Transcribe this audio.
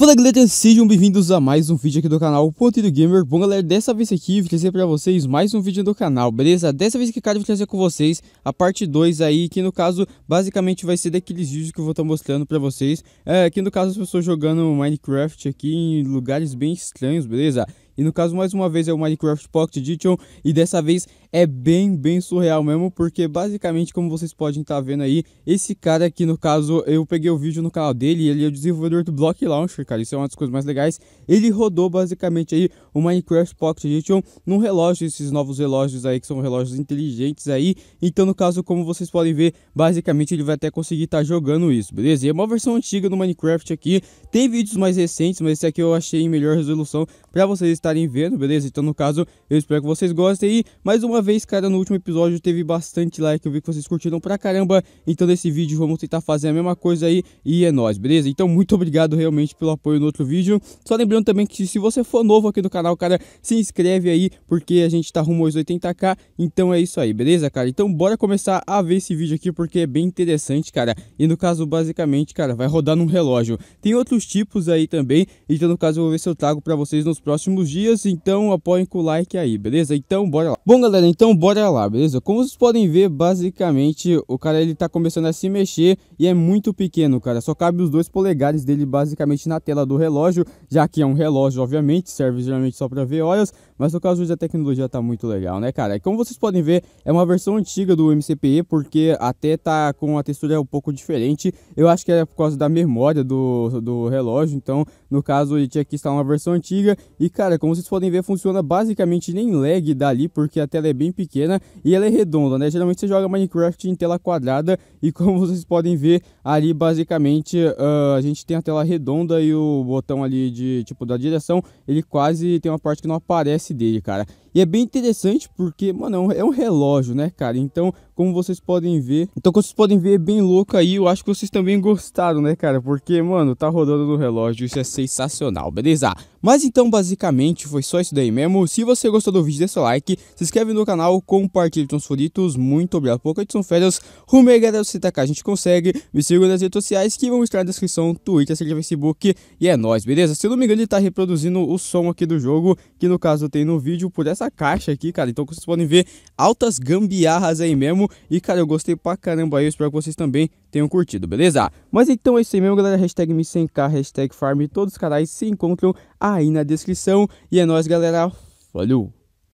Fala galera, sejam bem-vindos a mais um vídeo aqui do canal Ponte do Gamer Bom galera, dessa vez aqui vou trazer pra vocês mais um vídeo do canal, beleza? Dessa vez que cara eu vou trazer com vocês a parte 2 aí Que no caso, basicamente vai ser daqueles vídeos que eu vou estar tá mostrando pra vocês é, Que no caso as pessoas jogando Minecraft aqui em lugares bem estranhos, beleza? E no caso, mais uma vez, é o Minecraft Pocket Edition. E dessa vez é bem, bem surreal mesmo. Porque basicamente, como vocês podem estar tá vendo aí, esse cara aqui, no caso, eu peguei o vídeo no canal dele. Ele é o desenvolvedor do Block Launcher, cara. Isso é uma das coisas mais legais. Ele rodou basicamente aí o Minecraft Pocket Edition num relógio. Esses novos relógios aí, que são relógios inteligentes aí. Então, no caso, como vocês podem ver, basicamente ele vai até conseguir estar tá jogando isso, beleza? E é uma versão antiga do Minecraft aqui. Tem vídeos mais recentes, mas esse aqui eu achei em melhor resolução para vocês estarem estarem vendo, beleza? Então, no caso, eu espero que vocês gostem. E, mais uma vez, cara, no último episódio teve bastante like, eu vi que vocês curtiram pra caramba. Então, nesse vídeo, vamos tentar fazer a mesma coisa aí e é nóis, beleza? Então, muito obrigado realmente pelo apoio no outro vídeo. Só lembrando também que se você for novo aqui no canal, cara, se inscreve aí, porque a gente tá rumo aos 80k. Então, é isso aí, beleza, cara? Então, bora começar a ver esse vídeo aqui, porque é bem interessante, cara. E, no caso, basicamente, cara, vai rodar num relógio. Tem outros tipos aí também, então, no caso, eu vou ver se eu trago pra vocês nos próximos dias dias, então apoiem com o like aí, beleza? Então bora lá. Bom galera, então bora lá, beleza? Como vocês podem ver, basicamente o cara ele tá começando a se mexer e é muito pequeno, cara. Só cabe os dois polegares dele basicamente na tela do relógio, já que é um relógio, obviamente, serve geralmente só para ver horas. Mas no caso hoje a tecnologia tá muito legal, né, cara? E como vocês podem ver, é uma versão antiga do MCPE, porque até tá com a textura um pouco diferente. Eu acho que era por causa da memória do, do relógio, então, no caso, ele tinha que instalar uma versão antiga. E, cara, como vocês podem ver, funciona basicamente nem lag dali, porque a tela é bem pequena e ela é redonda, né? Geralmente você joga Minecraft em tela quadrada e como vocês podem ver, ali basicamente uh, a gente tem a tela redonda e o botão ali de, tipo, da direção, ele quase tem uma parte que não aparece dele, cara. E é bem interessante porque, mano, é, é um relógio, né, cara? Então, como vocês podem ver. Então, como vocês podem ver, é bem louco aí. Eu acho que vocês também gostaram, né, cara? Porque, mano, tá rodando no relógio. Isso é sensacional, beleza? Mas então, basicamente, foi só isso daí mesmo. Se você gostou do vídeo, deixa seu like. Se inscreve no canal, compartilha com os favoritos. Muito obrigado por Edson Férias. Rumei, galera, você tá cá, a gente consegue. Me siga nas redes sociais que vão estar na descrição. Twitter, seja Facebook. E é nóis, beleza? Se eu não me engano, ele tá reproduzindo o som aqui do jogo. Que, no caso, tem no vídeo por essa essa caixa aqui, cara. Então, como vocês podem ver, altas gambiarras aí mesmo. E, cara, eu gostei pra caramba aí. Eu espero que vocês também tenham curtido, beleza? Mas então é isso aí mesmo, galera. Hashtag Me100K, hashtag Farm. Todos os canais se encontram aí na descrição. E é nóis, galera. Valeu!